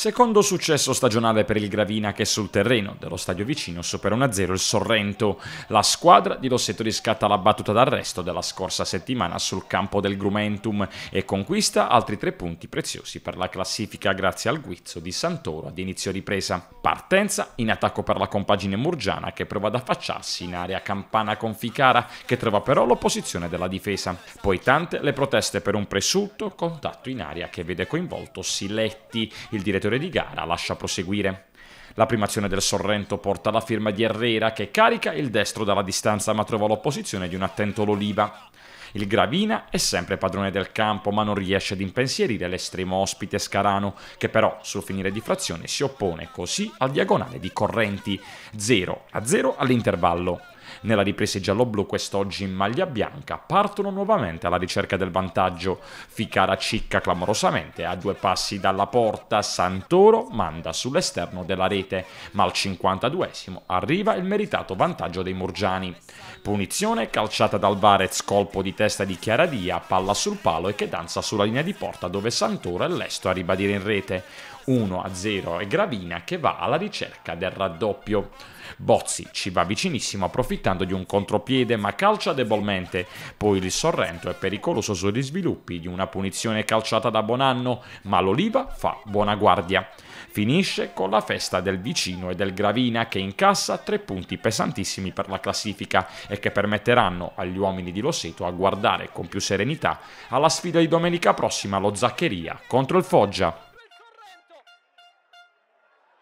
Secondo successo stagionale per il Gravina che sul terreno dello stadio vicino supera 1-0 il Sorrento. La squadra di Rossetto riscatta la battuta d'arresto della scorsa settimana sul campo del Grumentum e conquista altri tre punti preziosi per la classifica grazie al guizzo di Santoro ad inizio ripresa. Partenza in attacco per la compagine murgiana che prova ad affacciarsi in area campana con Ficara che trova però l'opposizione della difesa. Poi tante le proteste per un presunto contatto in area che vede coinvolto Siletti, il direttore direttore di gara lascia proseguire. La primazione del Sorrento porta alla firma di Herrera che carica il destro dalla distanza ma trova l'opposizione di un attento Loliva. Il Gravina è sempre padrone del campo ma non riesce ad impensierire l'estremo ospite Scarano che però sul finire di frazione si oppone così al diagonale di Correnti 0 a 0 all'intervallo. Nella ripresa giallo-blu quest'oggi in maglia bianca partono nuovamente alla ricerca del vantaggio. Ficara cicca clamorosamente a due passi dalla porta, Santoro manda sull'esterno della rete, ma al 52esimo arriva il meritato vantaggio dei Murgiani. Punizione calciata dal Varez, colpo di testa di Chiaradia, palla sul palo e che danza sulla linea di porta dove Santoro è lesto a ribadire in rete. 1-0 e Gravina che va alla ricerca del raddoppio. Bozzi ci va vicinissimo approfittando approfittando di un contropiede ma calcia debolmente. Poi il Sorrento è pericoloso sui sviluppi di una punizione calciata da Bonanno, ma l'Oliva fa buona guardia. Finisce con la festa del vicino e del Gravina che incassa tre punti pesantissimi per la classifica e che permetteranno agli uomini di Loseto a guardare con più serenità alla sfida di domenica prossima lo Zaccheria contro il Foggia.